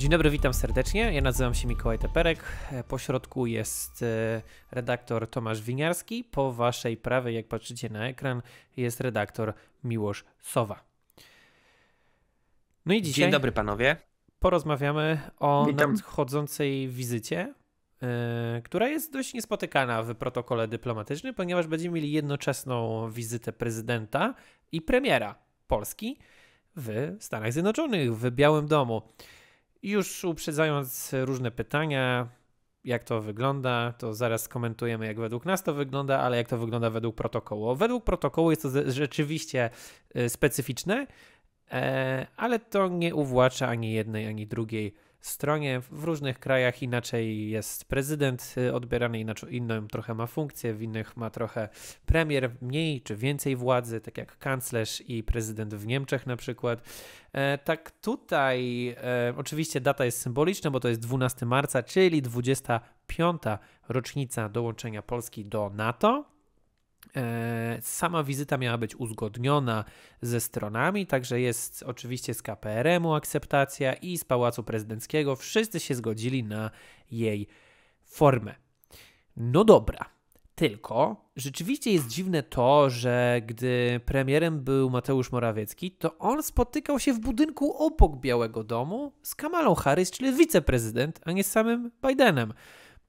Dzień dobry, witam serdecznie. Ja nazywam się Mikołaj Teperek. Po środku jest e, redaktor Tomasz Winiarski. Po waszej prawej, jak patrzycie na ekran, jest redaktor Miłosz Sowa. No i dzisiaj. Dzień dobry, panowie. Porozmawiamy o witam. nadchodzącej wizycie, yy, która jest dość niespotykana w protokole dyplomatycznym, ponieważ będziemy mieli jednoczesną wizytę prezydenta i premiera Polski w Stanach Zjednoczonych, w Białym Domu. Już uprzedzając różne pytania, jak to wygląda, to zaraz komentujemy, jak według nas to wygląda, ale jak to wygląda według protokołu. Według protokołu jest to rzeczywiście e, specyficzne, e, ale to nie uwłacza ani jednej, ani drugiej stronie. W różnych krajach inaczej jest prezydent y, odbierany, inaczej, inną trochę ma funkcję, w innych ma trochę premier mniej czy więcej władzy, tak jak kanclerz i prezydent w Niemczech na przykład. E, tak tutaj e, oczywiście data jest symboliczna, bo to jest 12 marca, czyli 25. rocznica dołączenia Polski do NATO. E, sama wizyta miała być uzgodniona ze stronami, także jest oczywiście z KPRM-u akceptacja i z Pałacu Prezydenckiego. Wszyscy się zgodzili na jej formę. No dobra, tylko rzeczywiście jest dziwne to, że gdy premierem był Mateusz Morawiecki, to on spotykał się w budynku obok Białego Domu z Kamalą Harris, czyli wiceprezydent, a nie z samym Bidenem.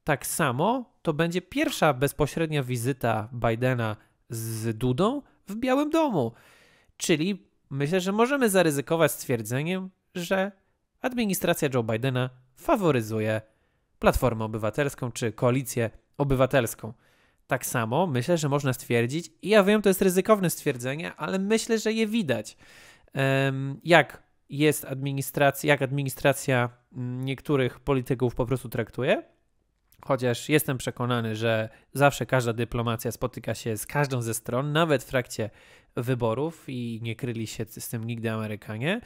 Tak samo to będzie pierwsza bezpośrednia wizyta Bidena z Dudą w Białym Domu. Czyli myślę, że możemy zaryzykować stwierdzeniem, że administracja Joe Bidena faworyzuje Platformę Obywatelską czy Koalicję Obywatelską. Tak samo myślę, że można stwierdzić, i ja wiem, to jest ryzykowne stwierdzenie, ale myślę, że je widać. Jak jest administracja, jak administracja mm, niektórych polityków po prostu traktuje chociaż jestem przekonany, że zawsze każda dyplomacja spotyka się z każdą ze stron, nawet w trakcie wyborów i nie kryli się z tym nigdy Amerykanie.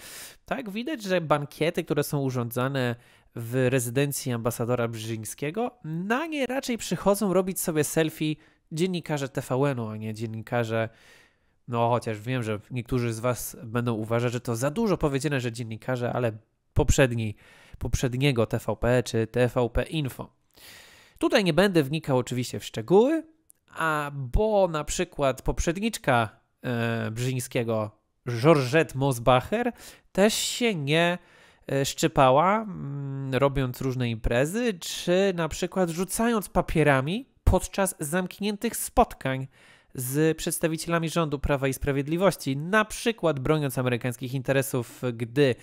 Tak, widać, że bankiety, które są urządzane w rezydencji ambasadora Brzyńskiego, na nie raczej przychodzą robić sobie selfie dziennikarze TVN-u, a nie dziennikarze. No, chociaż wiem, że niektórzy z Was będą uważać, że to za dużo powiedziane, że dziennikarze, ale poprzedni, poprzedniego TVP czy TVP Info. Tutaj nie będę wnikał oczywiście w szczegóły, a bo na przykład poprzedniczka e, Brzyńskiego, Georgette Mosbacher, też się nie e, szczypała, mm, robiąc różne imprezy, czy na przykład rzucając papierami podczas zamkniętych spotkań z przedstawicielami rządu Prawa i Sprawiedliwości, na przykład broniąc amerykańskich interesów, gdy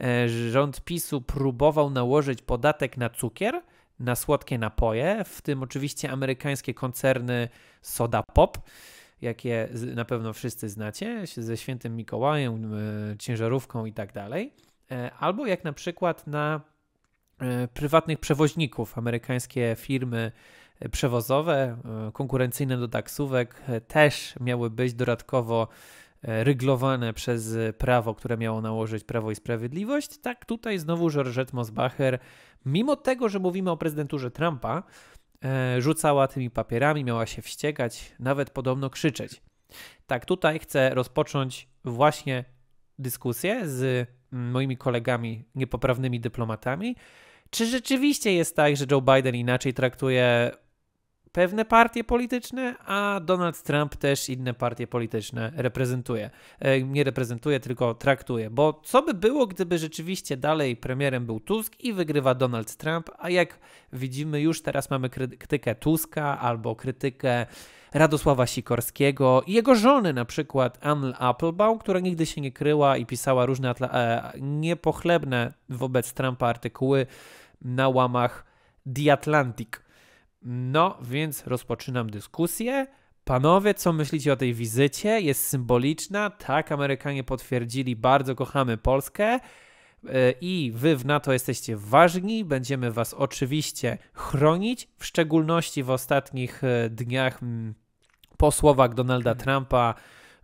e, rząd PiSu próbował nałożyć podatek na cukier – na słodkie napoje, w tym oczywiście amerykańskie koncerny Soda Pop, jakie na pewno wszyscy znacie, ze świętym Mikołajem, ciężarówką i tak dalej, e, albo jak na przykład na e, prywatnych przewoźników, amerykańskie firmy e, przewozowe, konkurencyjne do taksówek, też miały być dodatkowo E, ryglowane przez prawo, które miało nałożyć Prawo i Sprawiedliwość, tak tutaj znowu Georgette Mosbacher, mimo tego, że mówimy o prezydenturze Trumpa, e, rzucała tymi papierami, miała się wściekać, nawet podobno krzyczeć. Tak, tutaj chcę rozpocząć właśnie dyskusję z mm, moimi kolegami niepoprawnymi dyplomatami. Czy rzeczywiście jest tak, że Joe Biden inaczej traktuje pewne partie polityczne, a Donald Trump też inne partie polityczne reprezentuje. E, nie reprezentuje, tylko traktuje. Bo co by było, gdyby rzeczywiście dalej premierem był Tusk i wygrywa Donald Trump, a jak widzimy już teraz mamy krytykę Tuska albo krytykę Radosława Sikorskiego i jego żony na przykład Ann Applebaum, która nigdy się nie kryła i pisała różne e, niepochlebne wobec Trumpa artykuły na łamach The Atlantic. No, więc rozpoczynam dyskusję. Panowie, co myślicie o tej wizycie? Jest symboliczna. Tak, Amerykanie potwierdzili, bardzo kochamy Polskę e, i wy w NATO jesteście ważni. Będziemy was oczywiście chronić, w szczególności w ostatnich e, dniach mm, po słowach Donalda mhm. Trumpa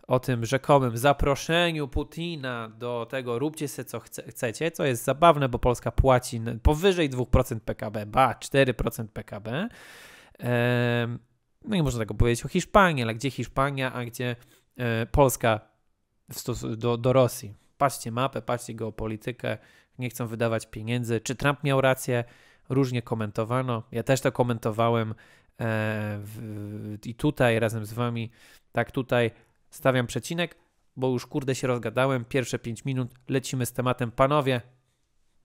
o tym rzekomym zaproszeniu Putina do tego róbcie se co chce, chcecie, co jest zabawne, bo Polska płaci powyżej 2% PKB, ba 4% PKB. No i można tego powiedzieć o Hiszpanii, ale gdzie Hiszpania, a gdzie e, Polska do, do Rosji. Patrzcie mapę, patrzcie geopolitykę, nie chcą wydawać pieniędzy. Czy Trump miał rację? Różnie komentowano. Ja też to komentowałem e, i tutaj razem z wami, tak tutaj Stawiam przecinek, bo już kurde się rozgadałem. Pierwsze 5 minut lecimy z tematem. Panowie,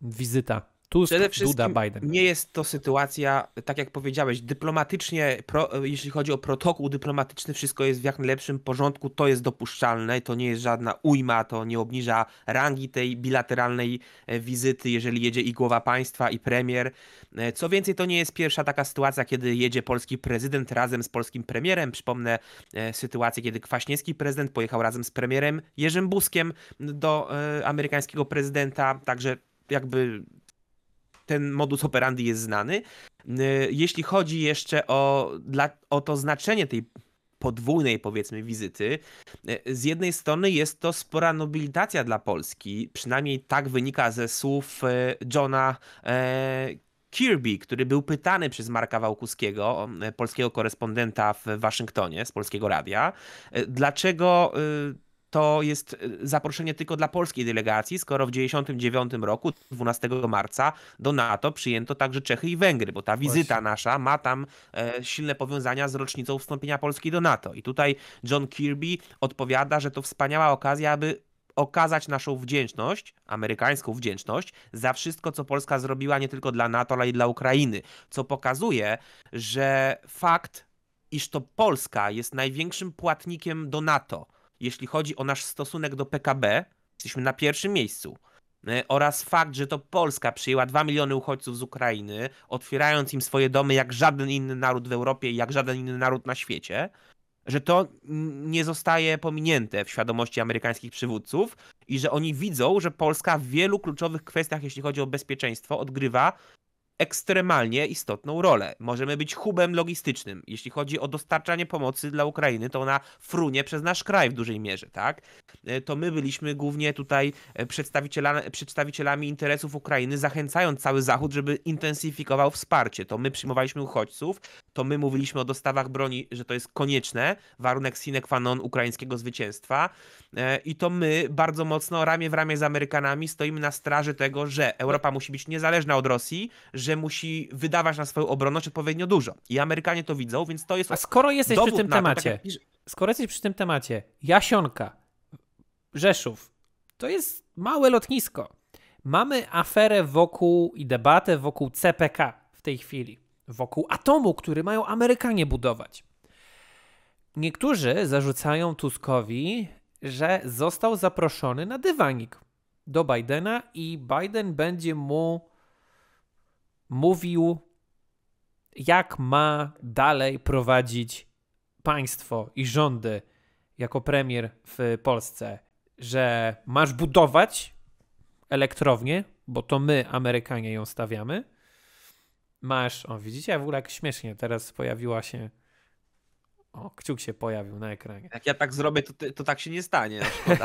wizyta Tusk, Przede wszystkim Duda, Biden. nie jest to sytuacja, tak jak powiedziałeś, dyplomatycznie, pro, jeśli chodzi o protokół dyplomatyczny, wszystko jest w jak najlepszym porządku, to jest dopuszczalne, to nie jest żadna ujma, to nie obniża rangi tej bilateralnej e, wizyty, jeżeli jedzie i głowa państwa, i premier. E, co więcej, to nie jest pierwsza taka sytuacja, kiedy jedzie polski prezydent razem z polskim premierem. Przypomnę e, sytuację, kiedy kwaśniewski prezydent pojechał razem z premierem Jerzym Buskiem do amerykańskiego prezydenta, także jakby ten modus operandi jest znany. Y, jeśli chodzi jeszcze o, dla, o to znaczenie tej podwójnej, powiedzmy, wizyty. Y, z jednej strony jest to spora nobilitacja dla Polski, przynajmniej tak wynika ze słów y, Johna e, Kirby, który był pytany przez Marka Wałkuskiego, e, polskiego korespondenta w Waszyngtonie z Polskiego Radia, e, dlaczego to jest e, zaproszenie tylko dla polskiej delegacji, skoro w 1999 roku, 12 marca, do NATO przyjęto także Czechy i Węgry, bo ta wizyta Właśnie. nasza ma tam e, silne powiązania z rocznicą wstąpienia Polski do NATO. I tutaj John Kirby odpowiada, że to wspaniała okazja, aby okazać naszą wdzięczność, amerykańską wdzięczność, za wszystko, co Polska zrobiła nie tylko dla NATO, ale i dla Ukrainy. Co pokazuje, że fakt, iż to Polska jest największym płatnikiem do NATO, jeśli chodzi o nasz stosunek do PKB, jesteśmy na pierwszym miejscu. E, oraz fakt, że to Polska przyjęła 2 miliony uchodźców z Ukrainy, otwierając im swoje domy jak żaden inny naród w Europie i jak żaden inny naród na świecie, że to nie zostaje pominięte w świadomości amerykańskich przywódców i że oni widzą, że Polska w wielu kluczowych kwestiach, jeśli chodzi o bezpieczeństwo, odgrywa ekstremalnie istotną rolę. Możemy być hubem logistycznym. Jeśli chodzi o dostarczanie pomocy dla Ukrainy, to ona frunie przez nasz kraj w dużej mierze, tak? E, to my byliśmy głównie tutaj e, przedstawicielami, przedstawicielami interesów Ukrainy, zachęcając cały Zachód, żeby intensyfikował wsparcie. To my przyjmowaliśmy uchodźców, to my mówiliśmy o dostawach broni, że to jest konieczne, warunek sine qua non ukraińskiego zwycięstwa. E, I to my bardzo mocno ramię w ramię z Amerykanami stoimy na straży tego, że Europa musi być niezależna od Rosji, że musi wydawać na swoją obronność odpowiednio dużo. I Amerykanie to widzą, więc to jest. A skoro jesteś przy tym temacie, to, tak skoro jesteś przy tym temacie, Jasionka, Rzeszów, to jest małe lotnisko. Mamy aferę wokół i debatę wokół CPK w tej chwili wokół atomu, który mają Amerykanie budować. Niektórzy zarzucają Tuskowi, że został zaproszony na dywanik do Bidena i Biden będzie mu mówił, jak ma dalej prowadzić państwo i rządy jako premier w Polsce, że masz budować elektrownię, bo to my, Amerykanie, ją stawiamy masz, o widzicie, w ogóle jak śmiesznie teraz pojawiła się o, kciuk się pojawił na ekranie. Jak ja tak zrobię, to, to tak się nie stanie. No,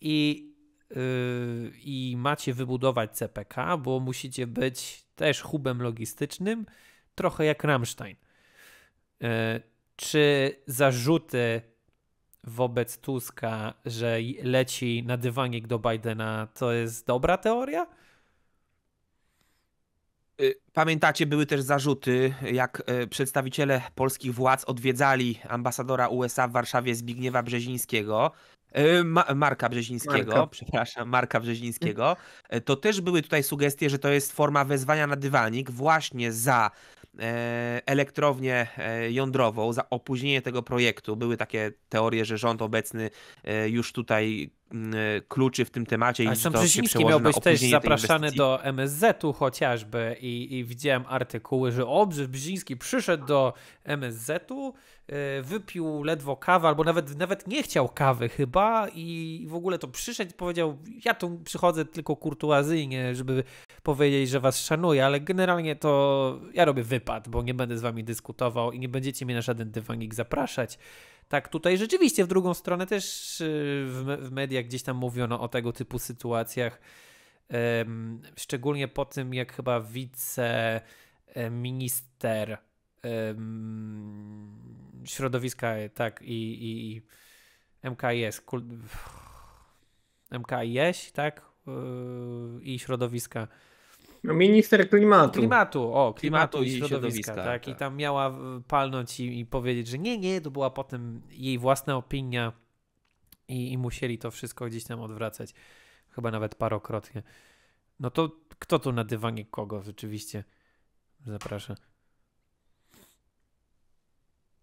I, yy, I macie wybudować CPK, bo musicie być też hubem logistycznym, trochę jak Rammstein. Y, czy zarzuty wobec Tuska, że leci na dywanik do Bidena, to jest dobra teoria? Y, pamiętacie, były też zarzuty, jak y, przedstawiciele polskich władz odwiedzali ambasadora USA w Warszawie Zbigniewa Brzezińskiego, y, Ma Marka Brzezińskiego, Marka. przepraszam, Marka Brzezińskiego. Mm. To też były tutaj sugestie, że to jest forma wezwania na dywanik właśnie za e, elektrownię e, jądrową, za opóźnienie tego projektu. Były takie teorie, że rząd obecny e, już tutaj Mm, y, kluczy w tym temacie. Ale i sam Brzeziński miał być też zapraszany do MSZ-u chociażby i, i widziałem artykuły, że o, Brzeziński przyszedł do MSZ-u, y, wypił ledwo kawę, albo nawet, nawet nie chciał kawy chyba i w ogóle to przyszedł i powiedział, ja tu przychodzę tylko kurtuazyjnie, żeby powiedzieć, że was szanuję, ale generalnie to ja robię wypad, bo nie będę z wami dyskutował i nie będziecie mnie na żaden dywanik zapraszać tak tutaj rzeczywiście w drugą stronę też y, w, w mediach gdzieś tam mówiono o tego typu sytuacjach. Szczególnie po tym, jak chyba wiceminister e, środowiska, e, tak, i, i, i MKIS, MKIS, tak, y, i środowiska no, minister klimatu. Klimatu, o, klimatu, klimatu i środowiska, środowiska tak, tak, I tam miała palnąć i, i, powiedzieć, że nie, nie, to była potem jej własna opinia i, i musieli to wszystko gdzieś tam odwracać. Chyba nawet parokrotnie. No to kto tu na dywanie kogo rzeczywiście? Zapraszam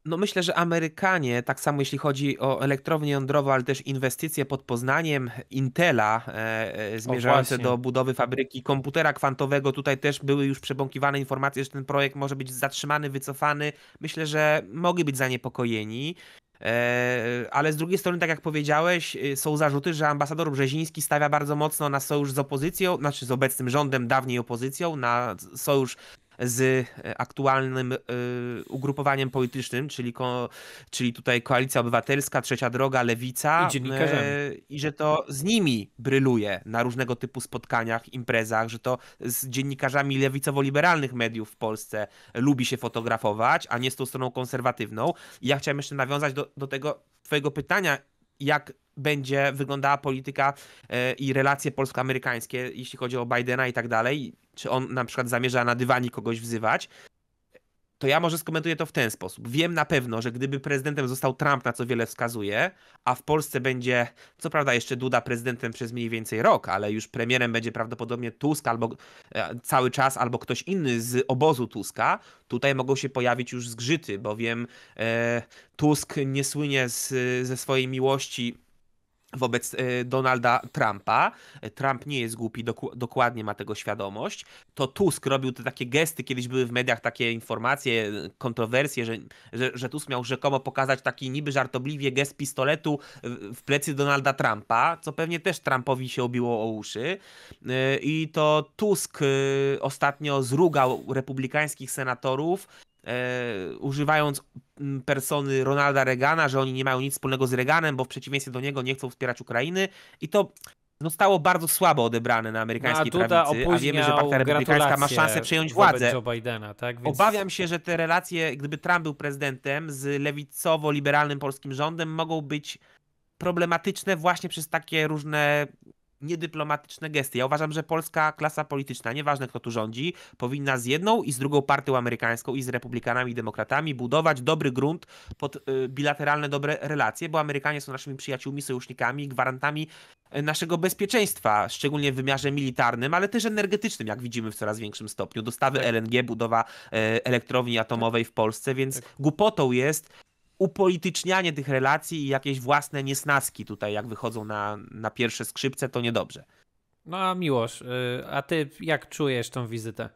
no myślę, że Amerykanie, tak samo jeśli chodzi o elektrownię jądrową, ale też inwestycje pod Poznaniem Intela e, e zmierzające do budowy fabryki komputera kwantowego, tutaj też były już przebąkiwane informacje, że ten projekt może być zatrzymany, wycofany. Myślę, że mogli być zaniepokojeni. E, ale z drugiej strony, tak jak powiedziałeś, e, są zarzuty, że ambasador Brzeziński stawia bardzo mocno na sojusz z opozycją, znaczy z obecnym rządem, dawniej opozycją, na sojusz z e, aktualnym e, ugrupowaniem politycznym, czyli, ko, czyli tutaj Koalicja Obywatelska, Trzecia Droga, Lewica. I, e, I że to z nimi bryluje na różnego typu spotkaniach, imprezach, że to z dziennikarzami lewicowo-liberalnych mediów w Polsce lubi się fotografować, a nie z tą stroną konserwatywną. I ja chciałem jeszcze nawiązać do, do tego twojego pytania, jak będzie wyglądała polityka e, i relacje polsko-amerykańskie, jeśli chodzi o Bidena i tak dalej, czy on na przykład zamierza na dywanie kogoś wzywać, to ja może skomentuję to w ten sposób. Wiem na pewno, że gdyby prezydentem został Trump, na co wiele wskazuje, a w Polsce będzie, co prawda jeszcze Duda prezydentem przez mniej więcej rok, ale już premierem będzie prawdopodobnie Tusk albo e, cały czas, albo ktoś inny z obozu Tuska, tutaj mogą się pojawić już zgrzyty, bowiem e, Tusk nie słynie z, ze swojej miłości wobec y, Donalda Trumpa. Trump nie jest głupi, doku, dokładnie ma tego świadomość. To Tusk robił te takie gesty, kiedyś były w mediach takie informacje, kontrowersje, że, że, że Tusk miał rzekomo pokazać taki niby żartobliwie gest pistoletu w plecy Donalda Trumpa, co pewnie też Trumpowi się obiło o uszy. Y, I to Tusk y, ostatnio zrugał republikańskich senatorów E, używając mm, persony Ronalda Reagana, że oni nie mają nic wspólnego z Reaganem, bo w przeciwieństwie do niego nie chcą wspierać Ukrainy i to zostało no, bardzo słabo odebrane na amerykańskiej no, a prawicy, a wiemy, że Partia Republikańska ma szansę przejąć władzę. Joe Bidena, tak? Więc... Obawiam się, że te relacje, gdyby Trump był prezydentem z lewicowo-liberalnym polskim rządem, mogą być problematyczne właśnie przez takie różne niedyplomatyczne gesty. Ja uważam, że polska klasa polityczna, nieważne kto tu rządzi, powinna z jedną i z drugą partią amerykańską i z republikanami i demokratami budować dobry grunt pod y, bilateralne dobre relacje, bo Amerykanie są naszymi przyjaciółmi, sojusznikami, gwarantami y, naszego bezpieczeństwa, szczególnie w wymiarze militarnym, ale też energetycznym, jak widzimy w coraz większym stopniu. Dostawy tak. LNG, budowa y, elektrowni atomowej w Polsce, więc tak. głupotą jest upolitycznianie tych relacji i jakieś własne niesnaski tutaj, jak wychodzą na, na pierwsze skrzypce, to niedobrze. No a Miłosz, y, a ty jak czujesz tą wizytę?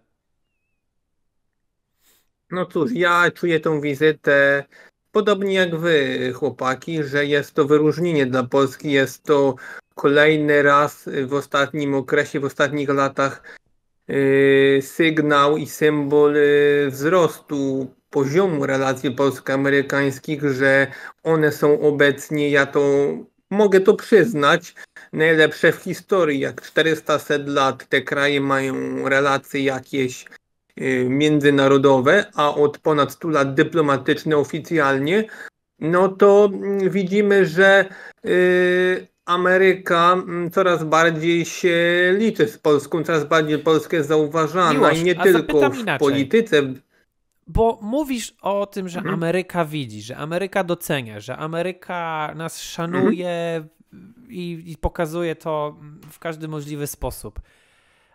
No cóż, ja czuję tą wizytę podobnie jak wy, chłopaki, że jest to wyróżnienie dla Polski, jest to kolejny raz w ostatnim okresie, w ostatnich latach y, sygnał i symbol y, wzrostu poziomu relacji polsko-amerykańskich, że one są obecnie, ja to mogę to przyznać, najlepsze w historii. Jak 400 lat te kraje mają relacje jakieś y, międzynarodowe, a od ponad 100 lat dyplomatyczne oficjalnie, no to mm, widzimy, że y, Ameryka mm, coraz bardziej się liczy z Polską, coraz bardziej Polskę zauważana no Miłość, i nie tylko w inaczej. polityce. Bo mówisz o tym, że mhm. Ameryka widzi, że Ameryka docenia, że Ameryka nas szanuje mhm. i, i, pokazuje to w każdy możliwy sposób.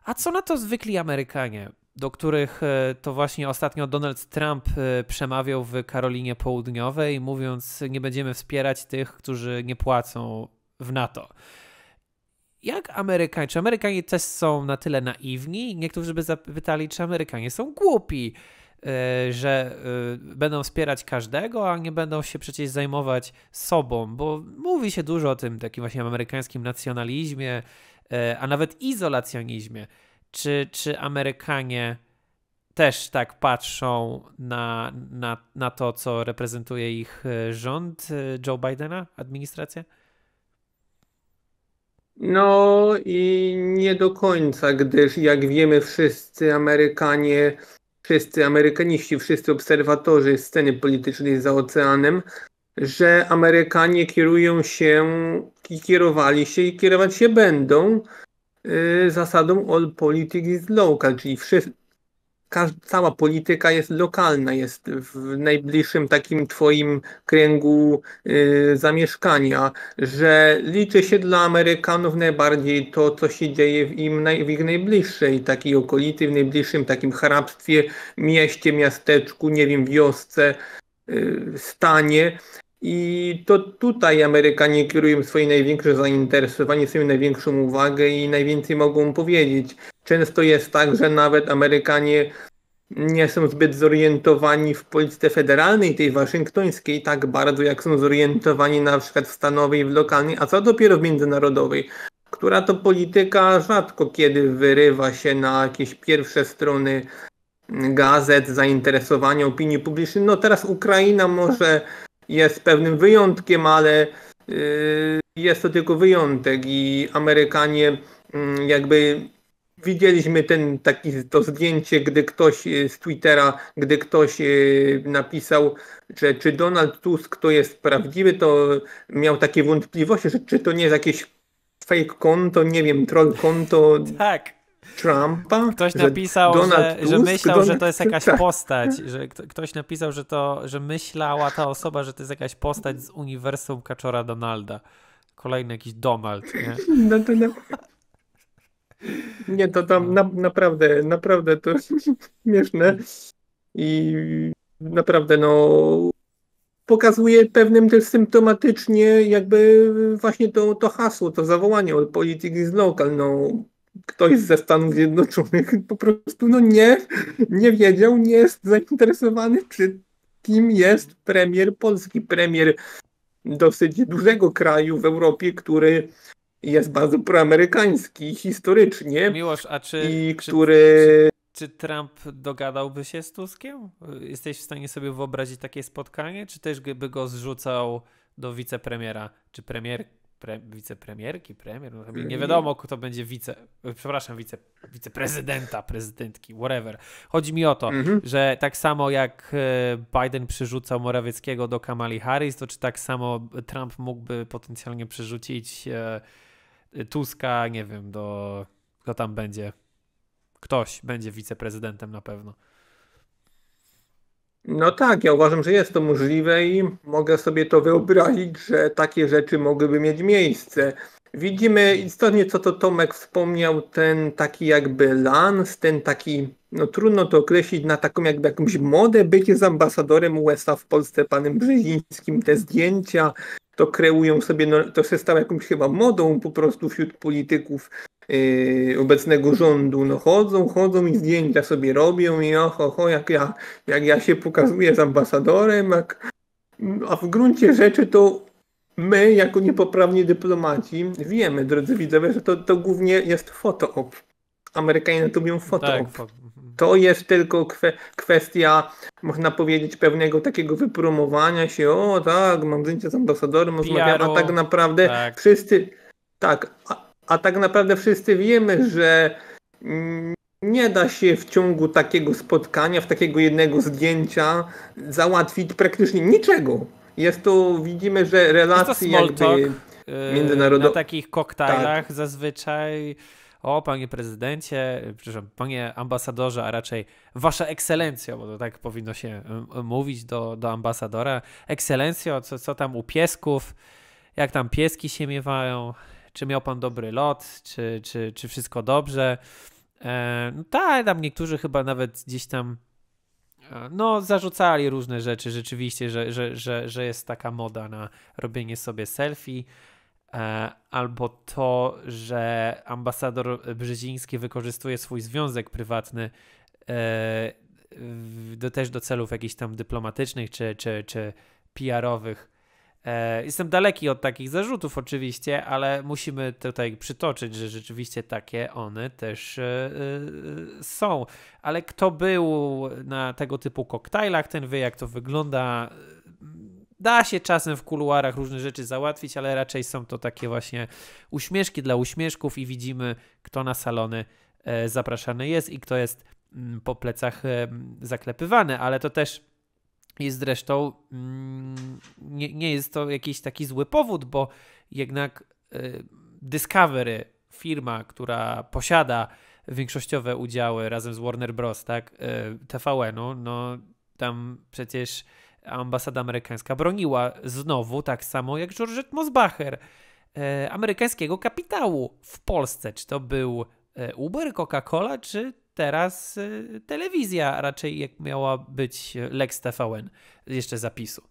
A co na to zwykli Amerykanie, do których e, to właśnie ostatnio Donald Trump e, przemawiał w Karolinie Południowej, mówiąc: Nie będziemy wspierać tych, którzy nie płacą w NATO jak Amerykanie, czy Amerykanie też są na tyle naiwni? Niektórzy by zapytali, czy Amerykanie są głupi? Y, że y, będą wspierać każdego, a nie będą się przecież zajmować sobą, bo mówi się dużo o tym takim właśnie amerykańskim nacjonalizmie, y, a nawet izolacjonizmie. Czy, czy Amerykanie też tak patrzą na, na, na to, co reprezentuje ich rząd Joe Bidena, administracja? No i nie do końca, gdyż jak wiemy wszyscy, Amerykanie wszyscy Amerykaniści, wszyscy obserwatorzy sceny politycznej za oceanem, że Amerykanie kierują się i kierowali się i kierować się będą y, zasadą all politics is local, czyli wszyscy cała polityka jest lokalna, jest w najbliższym takim twoim kręgu y, zamieszkania, że liczy się dla Amerykanów najbardziej to, co się dzieje w, im naj, w ich najbliższej takiej okolicy, w najbliższym takim hrabstwie, mieście, miasteczku, nie wiem, wiosce, y, stanie. I to tutaj Amerykanie kierują swoje największe zainteresowanie, swoją największą uwagę i najwięcej mogą powiedzieć. Często jest tak, że nawet Amerykanie nie są zbyt zorientowani w polityce federalnej, tej waszyngtońskiej, tak bardzo jak są zorientowani na przykład w stanowej, w lokalnej, a co dopiero w międzynarodowej, która to polityka rzadko kiedy wyrywa się na jakieś pierwsze strony gazet, zainteresowania opinii publicznej. No teraz Ukraina może jest pewnym wyjątkiem, ale y, jest to tylko wyjątek i Amerykanie mm, jakby widzieliśmy ten taki to zdjęcie, gdy ktoś y, z Twittera, gdy ktoś y, napisał, że czy Donald Tusk to jest prawdziwy, to miał takie wątpliwości, że czy to nie jest jakieś fake konto, nie wiem, troll konto. tak. Trumpa. Ktoś napisał, że, że, Tusk, że myślał, Donald... że to jest jakaś tak. postać. Że ktoś napisał, że to, że myślała ta osoba, że to jest jakaś postać z uniwersum Kaczora Donalda. Kolejny jakiś Donald, nie? No to na... Nie, to tam no. na, naprawdę, naprawdę to śmieszne i naprawdę no pokazuje pewnym też symptomatycznie jakby właśnie to, to hasło, to zawołanie od politics is local, no ktoś ze Stanów Zjednoczonych po prostu no nie, nie wiedział, nie jest zainteresowany, czy kim jest premier polski, premier dosyć dużego kraju w Europie, który jest bardzo proamerykański historycznie. Miłosz, a czy, i czy, który... czy, czy Trump dogadałby się z Tuskiem? Jesteś w stanie sobie wyobrazić takie spotkanie? Czy też by go zrzucał do wicepremiera czy premier, pre, wicepremierki, premier, no, mm. nie wiadomo kto będzie wice, przepraszam, wice, wiceprezydenta, prezydentki, whatever. Chodzi mi o to, mhm. że tak samo jak e, Biden przerzucał Morawieckiego do Kamali Harris, to czy tak samo Trump mógłby potencjalnie przerzucić e, Tuska, nie wiem, do kto tam będzie. Ktoś będzie wiceprezydentem na pewno. No tak, ja uważam, że jest to możliwe i mogę sobie to wyobrazić, że takie rzeczy mogłyby mieć miejsce. Widzimy istotnie, co to Tomek wspomniał, ten taki jakby lans, ten taki, no trudno to określić, na taką jakby jakąś modę bycie z ambasadorem USA w Polsce, panem Brzezińskim, te zdjęcia, to kreują sobie, no, to się stało jakąś chyba modą po prostu wśród polityków yy, obecnego rządu. No chodzą, chodzą i zdjęcia sobie robią i oho, oho jak, ja, jak ja się pokazuję z ambasadorem, jak... a w gruncie rzeczy to my, jako niepoprawni dyplomaci, wiemy, drodzy widzowie, że to, to głównie jest fotoop. Amerykanie to mówią fotoop. Tak, to jest tylko kwestia, można powiedzieć, pewnego takiego wypromowania się, o tak, mam zdjęcie z ambasadorem, rozmawiam, a tak naprawdę tak. wszyscy, tak, a, a tak naprawdę wszyscy wiemy, że mm, nie da się w ciągu takiego spotkania, w takiego jednego zdjęcia załatwić praktycznie niczego. Jest to, widzimy, że relacje międzynarodowe. Y, na takich koktajlach tak. zazwyczaj o panie prezydencie, przepraszam, panie ambasadorze, a raczej wasza ekscelencjo, bo to tak powinno się mówić do, do ambasadora, ekscelencjo, co, co tam u piesków, jak tam pieski się miewają, czy miał pan dobry lot, czy, czy, czy wszystko dobrze. E, no tak, tam niektórzy chyba nawet gdzieś tam e, no, zarzucali różne rzeczy rzeczywiście, że, że, że, że jest taka moda na robienie sobie selfie. E, albo to, że ambasador Brzeziński wykorzystuje swój związek prywatny e, do, też do celów jakichś tam dyplomatycznych czy, czy, czy PR-owych. E, jestem daleki od takich zarzutów, oczywiście, ale musimy tutaj przytoczyć, że rzeczywiście takie one też są. Ale kto był na tego typu koktajlach, ten wie, jak to wygląda da się czasem w kuluarach różne rzeczy załatwić, ale raczej są to takie właśnie uśmieszki dla uśmieszków i widzimy, kto na salony e, zapraszany jest i kto jest mm, po plecach e, zaklepywany, ale to też jest zresztą mm, nie, nie jest to jakiś taki zły powód, bo jednak e, Discovery, firma, która posiada większościowe udziały razem z Warner Bros., tak, TVN-u, no tam przecież ambasada amerykańska broniła znowu, tak samo jak Georgette Mosbacher, e, amerykańskiego kapitału w Polsce. Czy to był e, Uber, Coca-Cola, czy teraz e, telewizja, raczej jak miała być Lex TVN, jeszcze zapisu.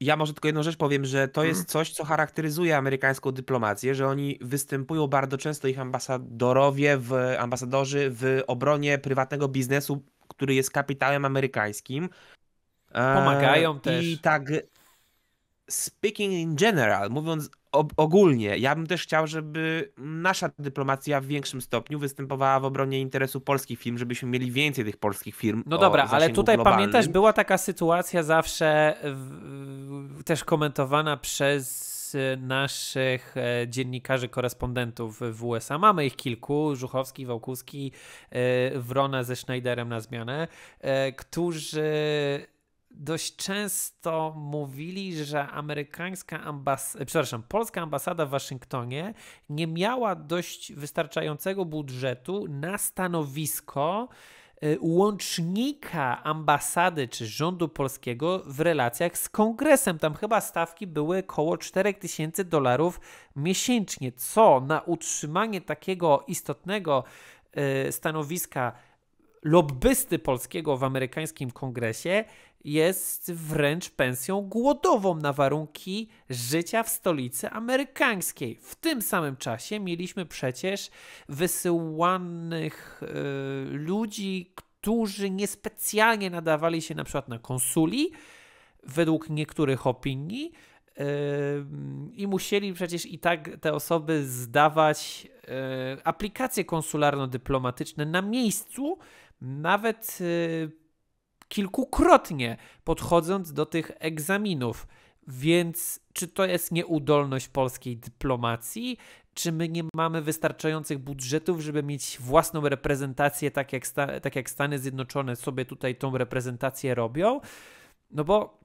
Ja może tylko jedną rzecz powiem, że to jest mhm. coś, co charakteryzuje amerykańską dyplomację, że oni występują bardzo często ich ambasadorowie, w, ambasadorzy w obronie prywatnego biznesu, który jest kapitałem amerykańskim, Pomagają e, też. I tak speaking in general, mówiąc ogólnie, ja bym też chciał, żeby nasza dyplomacja w większym stopniu występowała w obronie interesu polskich firm, żebyśmy mieli więcej tych polskich firm. No dobra, ale tutaj globalnym. pamiętasz, była taka sytuacja zawsze w, też komentowana przez naszych e, dziennikarzy, korespondentów w USA. Mamy ich kilku, Żuchowski, Wałkuski, e, Wrona ze Schneiderem na zmianę, którzy dość często mówili, że amerykańska ambasada, e, przepraszam, polska ambasada w Waszyngtonie nie miała dość wystarczającego budżetu na stanowisko e, łącznika ambasady czy rządu polskiego w relacjach z kongresem. Tam chyba stawki były około 4000 dolarów miesięcznie, co na utrzymanie takiego istotnego e, stanowiska lobbysty polskiego w amerykańskim kongresie jest wręcz pensją głodową na warunki życia w stolicy amerykańskiej. W tym samym czasie mieliśmy przecież wysyłanych y, ludzi, którzy niespecjalnie nadawali się na przykład na konsuli, według niektórych opinii, y, i musieli przecież i tak te osoby zdawać y, aplikacje konsularno-dyplomatyczne na miejscu, nawet y, kilkukrotnie podchodząc do tych egzaminów. Więc czy to jest nieudolność polskiej dyplomacji? Czy my nie mamy wystarczających budżetów, żeby mieć własną reprezentację, tak jak, Sta tak jak Stany Zjednoczone sobie tutaj tą reprezentację robią? No bo,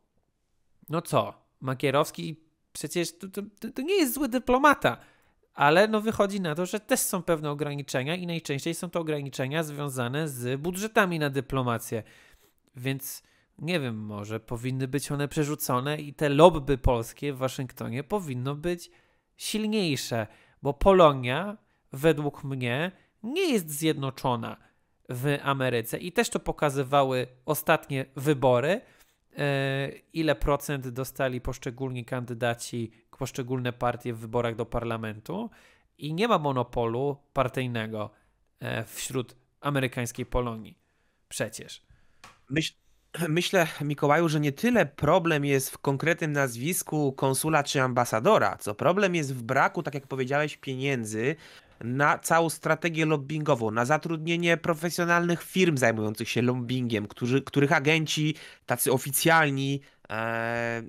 no co, Makierowski przecież to, to, to nie jest zły dyplomata ale no wychodzi na to, że też są pewne ograniczenia i najczęściej są to ograniczenia związane z budżetami na dyplomację. Więc nie wiem, może powinny być one przerzucone i te lobby polskie w Waszyngtonie powinno być silniejsze, bo Polonia według mnie nie jest zjednoczona w Ameryce i też to pokazywały ostatnie wybory E, ile procent dostali poszczególni kandydaci, poszczególne partie w wyborach do parlamentu i nie ma monopolu partyjnego e, wśród amerykańskiej Polonii. Przecież. Myśl, myślę, Mikołaju, że nie tyle problem jest w konkretnym nazwisku konsula czy ambasadora, co problem jest w braku, tak jak powiedziałeś, pieniędzy na całą strategię lobbyingową, na zatrudnienie profesjonalnych firm zajmujących się lobbyingiem, którzy, których agenci, tacy oficjalni, e,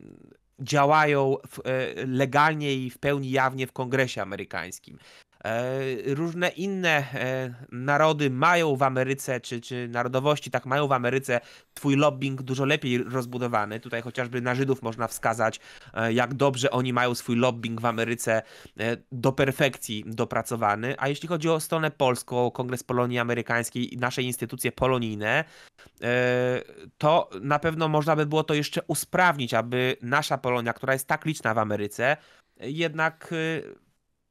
działają w, e, legalnie i w pełni jawnie w kongresie amerykańskim. E, różne inne e, narody mają w Ameryce, czy, czy narodowości tak mają w Ameryce twój lobbying dużo lepiej rozbudowany. Tutaj chociażby na Żydów można wskazać, e, jak dobrze oni mają swój lobbying w Ameryce do perfekcji dopracowany. A jeśli chodzi o stronę polską, Kongres Polonii Amerykańskiej i nasze instytucje polonijne, to na pewno można by było to jeszcze usprawnić, aby nasza Polonia, która jest tak liczna w Ameryce, jednak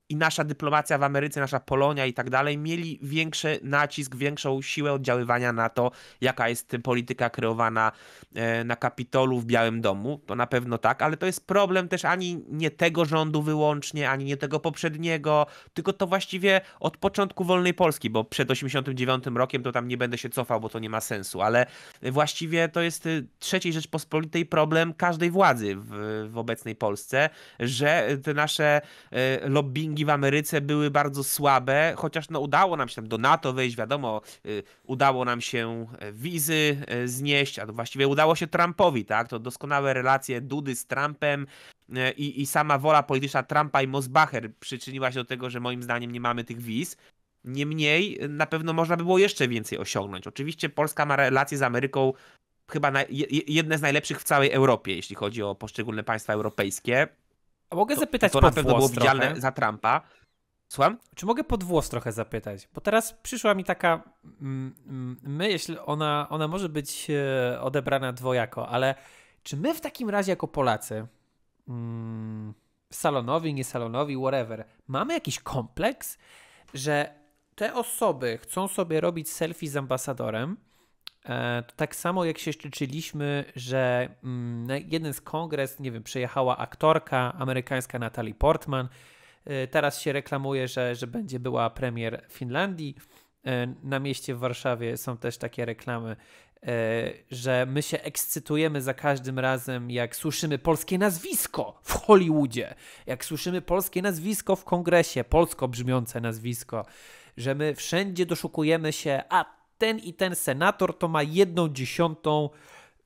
i nasza dyplomacja w Ameryce, nasza Polonia i tak dalej mieli większy nacisk, większą siłę oddziaływania na to, jaka jest polityka kreowana e, na Kapitolu w Białym Domu. To na pewno tak, ale to jest problem też ani nie tego rządu wyłącznie, ani nie tego poprzedniego, tylko to właściwie od początku wolnej Polski, bo przed 89 rokiem to tam nie będę się cofał, bo to nie ma sensu, ale właściwie to jest y, trzeciej Rzeczpospolitej problem każdej władzy w, w obecnej Polsce, że te nasze y, lobbyingi w Ameryce były bardzo słabe, chociaż no udało nam się tam do NATO wejść, wiadomo, y, udało nam się e, wizy e, znieść, a właściwie udało się Trumpowi, tak? To doskonałe relacje Dudy z Trumpem, e, i, i, sama wola polityczna Trumpa i Mosbacher przyczyniła się do tego, że moim zdaniem nie mamy tych wiz. Niemniej na pewno można by było jeszcze więcej osiągnąć. Oczywiście Polska ma relacje z Ameryką chyba na, jedne z najlepszych w całej Europie, jeśli chodzi o poszczególne państwa europejskie. A mogę to, zapytać to, to na pewno było widzialne trochę. za Trumpa. Słucham? Czy mogę pod włos trochę zapytać? Bo teraz przyszła mi taka mm, mm, myśl, ona, ona może być e, odebrana dwojako, ale czy my w takim razie jako Polacy, mm, salonowi, niesalonowi, whatever, mamy jakiś kompleks, że te osoby chcą sobie robić selfie z ambasadorem, E, to tak samo jak się szczyczyliśmy, że mm, na jeden z kongres, nie wiem, przejechała aktorka amerykańska Natalie Portman. E, teraz się reklamuje, że, że będzie była premier Finlandii. E, na mieście w Warszawie są też takie reklamy, że my się ekscytujemy za każdym razem, jak słyszymy polskie nazwisko w Hollywoodzie, jak słyszymy polskie nazwisko w kongresie, polsko brzmiące nazwisko, że my wszędzie doszukujemy się, a ten i ten senator to ma jedną dziesiątą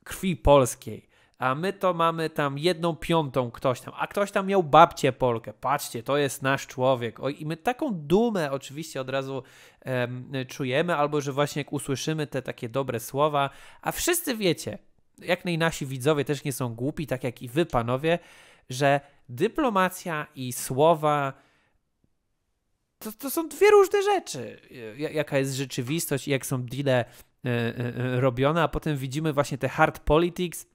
krwi polskiej, a my to mamy tam jedną piątą ktoś tam, a ktoś tam miał babcię Polkę. Patrzcie, to jest nasz człowiek. Oj, I my taką dumę oczywiście od razu czujemy, albo że właśnie jak usłyszymy te takie dobre słowa, a wszyscy wiecie, jak naj nasi widzowie też nie są głupi, tak jak i wy panowie, że dyplomacja i słowa to, to są dwie różne rzeczy. Jaka jest rzeczywistość i jak są deale e, e, robione, a potem widzimy właśnie te hard politics,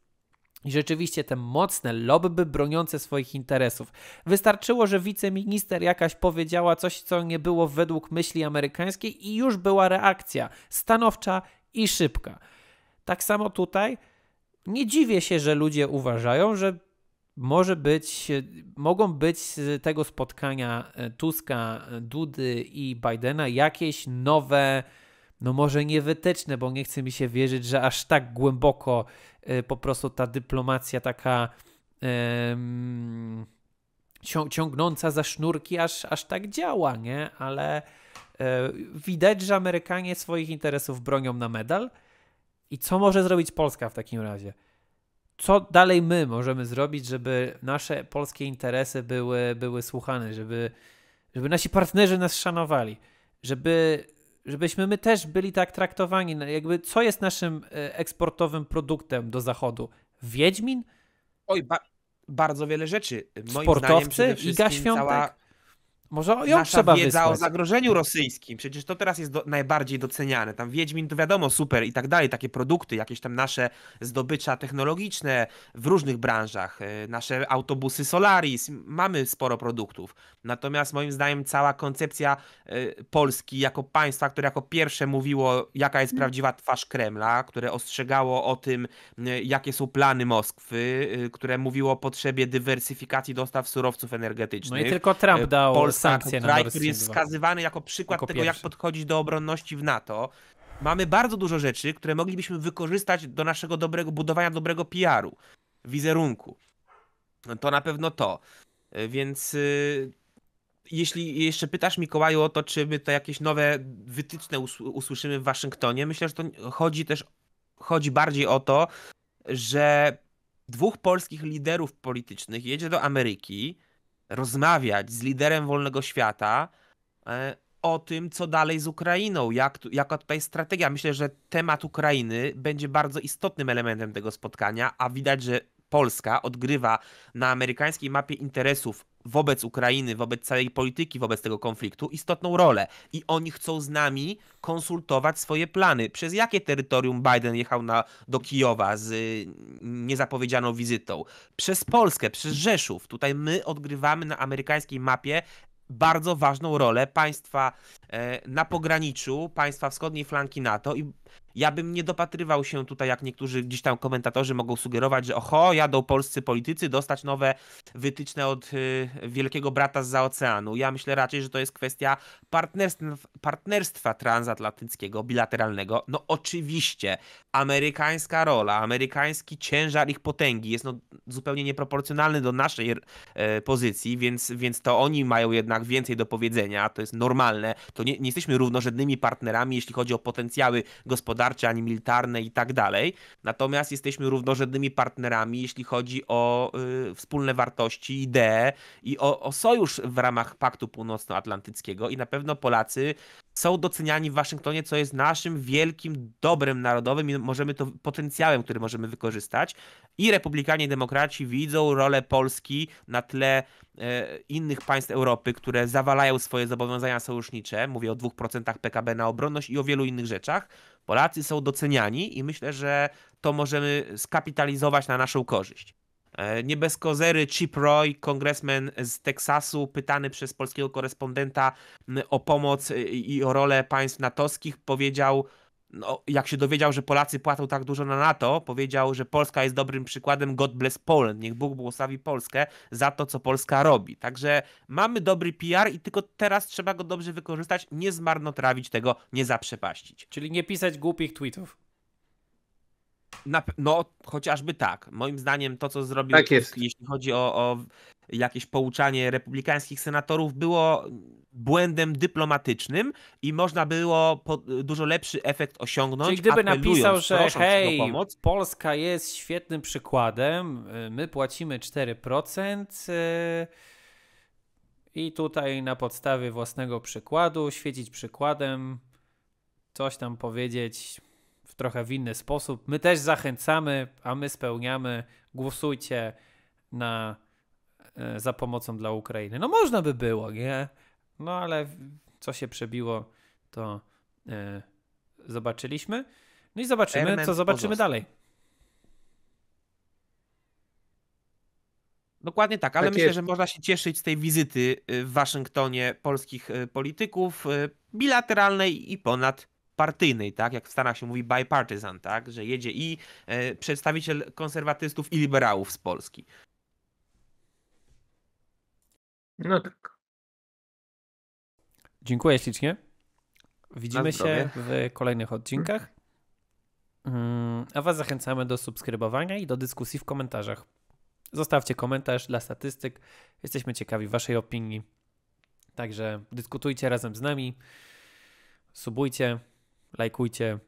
i rzeczywiście te mocne lobby broniące swoich interesów. Wystarczyło, że wiceminister jakaś powiedziała coś, co nie było według myśli amerykańskiej, i już była reakcja stanowcza i szybka. Tak samo tutaj. Nie dziwię się, że ludzie uważają, że może być, mogą być z tego spotkania e, Tuska, e, Dudy i Bidena jakieś nowe, no może niewytyczne, bo nie chce mi się wierzyć, że aż tak głęboko e, po prostu ta dyplomacja taka um, ciągnąca za sznurki aż, aż tak działa, nie? Ale um, widać, że Amerykanie swoich interesów bronią na medal. I co może zrobić Polska w takim razie? co dalej my możemy zrobić, żeby nasze polskie interesy były, były słuchane, żeby, żeby nasi partnerzy nas szanowali, żeby, żebyśmy my też byli tak traktowani. No, jakby co jest naszym e, eksportowym produktem do Zachodu? Wiedźmin? Oj, ba bardzo wiele rzeczy. Moim Sportowcy? Iga Świątek? Cała może ją Nasza trzeba wiedza wysłać. o zagrożeniu rosyjskim, przecież to teraz jest do, najbardziej doceniane. Tam Wiedźmin to wiadomo, super i tak dalej, takie produkty, jakieś tam nasze zdobycza technologiczne w różnych branżach, e, nasze autobusy Solaris, mamy sporo produktów. Natomiast moim zdaniem cała koncepcja e, Polski jako państwa, które jako pierwsze mówiło, jaka jest mm. prawdziwa twarz Kremla, które ostrzegało o tym, e, jakie są plany Moskwy, które mówiło o potrzebie dywersyfikacji dostaw surowców energetycznych. No i tylko Trump dał sankcje tak, na który jest wskazywany jako przykład jako tego, pierwszy. jak podchodzić do obronności w NATO. Mamy bardzo dużo rzeczy, które moglibyśmy wykorzystać do naszego dobrego budowania dobrego PR-u, wizerunku. No to na pewno to. E, więc y, jeśli jeszcze pytasz Mikołaju o to, czy my to jakieś nowe wytyczne usłyszymy w Waszyngtonie, myślę, że to chodzi też chodzi bardziej o to, że dwóch polskich liderów politycznych jedzie do Ameryki, rozmawiać z liderem wolnego świata e, o tym, co dalej z Ukrainą, jak, jaka tutaj strategia. Myślę, że temat Ukrainy będzie bardzo istotnym elementem tego spotkania, a widać, że Polska odgrywa na amerykańskiej mapie interesów wobec Ukrainy, wobec całej polityki, wobec tego konfliktu istotną rolę. I oni chcą z nami konsultować swoje plany. Przez jakie terytorium Biden jechał na, do Kijowa z y, niezapowiedzianą wizytą? Przez Polskę, przez Rzeszów. Tutaj my odgrywamy na amerykańskiej mapie bardzo ważną rolę państwa e, na pograniczu, państwa wschodniej flanki NATO i ja bym nie dopatrywał się tutaj, jak niektórzy gdzieś tam komentatorzy mogą sugerować, że oho, jadą polscy politycy dostać nowe wytyczne od y, wielkiego brata z za oceanu. Ja myślę raczej, że to jest kwestia partnerstwa, partnerstwa transatlantyckiego, bilateralnego. No oczywiście, amerykańska rola, amerykański ciężar ich potęgi jest no, zupełnie nieproporcjonalny do naszej y, pozycji, więc, więc to oni mają jednak więcej do powiedzenia, to jest normalne. To nie, nie jesteśmy równorzędnymi partnerami, jeśli chodzi o potencjały gospodarcze gospodarcze, ani militarne i tak dalej. Natomiast jesteśmy równorzędnymi partnerami, jeśli chodzi o y, wspólne wartości, idee i o, o sojusz w ramach Paktu Północnoatlantyckiego i na pewno Polacy są doceniani w Waszyngtonie, co jest naszym wielkim dobrem narodowym i możemy to potencjałem, który możemy wykorzystać. I republikanie i demokraci widzą rolę Polski na tle e, innych państw Europy, które zawalają swoje zobowiązania sojusznicze, mówię o 2% PKB na obronność i o wielu innych rzeczach, Polacy są doceniani i myślę, że to możemy skapitalizować na naszą korzyść. E, nie bez kozery Chip Roy, kongresmen z Teksasu, pytany przez polskiego korespondenta o pomoc e, i o rolę państw natowskich, powiedział, no, jak się dowiedział, że Polacy płacą tak dużo na NATO, powiedział, że Polska jest dobrym przykładem God bless Poland, niech Bóg błogosławi Polskę za to, co Polska robi. Także mamy dobry PR i tylko teraz trzeba go dobrze wykorzystać, nie zmarnotrawić tego, nie zaprzepaścić. Czyli nie pisać głupich tweetów. Na, no, chociażby tak. Moim zdaniem to, co zrobił tak jeśli chodzi o, o jakieś pouczanie republikańskich senatorów, było błędem dyplomatycznym i można było po, dużo lepszy efekt osiągnąć. Czyli gdyby napisał, że hej, Polska jest świetnym przykładem, y, my płacimy 4%. Yy... I tutaj na podstawie własnego przykładu, świecić przykładem, coś tam powiedzieć w trochę w inny sposób. My też zachęcamy, a my spełniamy. Głosujcie na, y, za pomocą dla Ukrainy. No można by było, nie? No ale co się przebiło, to e, zobaczyliśmy. No i zobaczymy, Element co zobaczymy dalej. Dokładnie tak, ale tak myślę, jest. że można się cieszyć z tej wizyty e, w Waszyngtonie polskich e, polityków e, bilateralnej i ponad partyjnej, tak? Jak w Stanach się mówi bipartisan, tak? Że jedzie i przedstawiciel konserwatystów i liberałów z Polski. No tak. Dziękuję ślicznie. Widzimy się w kolejnych odcinkach. Mm, a Was zachęcamy do subskrybowania i do dyskusji w komentarzach. Zostawcie komentarz dla statystyk. Jesteśmy ciekawi Waszej opinii. Także dyskutujcie razem z nami. Subujcie, lajkujcie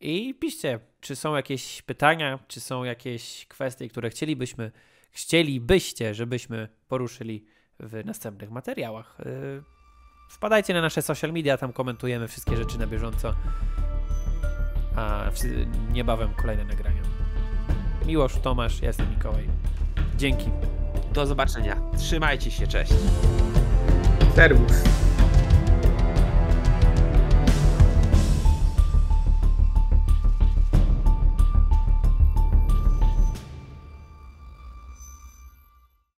i piszcie, czy są jakieś pytania, czy są jakieś kwestie, które chcielibyśmy, chcielibyście, żebyśmy poruszyli w następnych materiałach. Y, Wpadajcie na nasze social media, tam komentujemy wszystkie rzeczy na bieżąco. A niebawem kolejne nagrania. Miłosz, Tomasz, ja jestem Mikołaj. Dzięki. Do zobaczenia. Trzymajcie się, cześć. Serwus.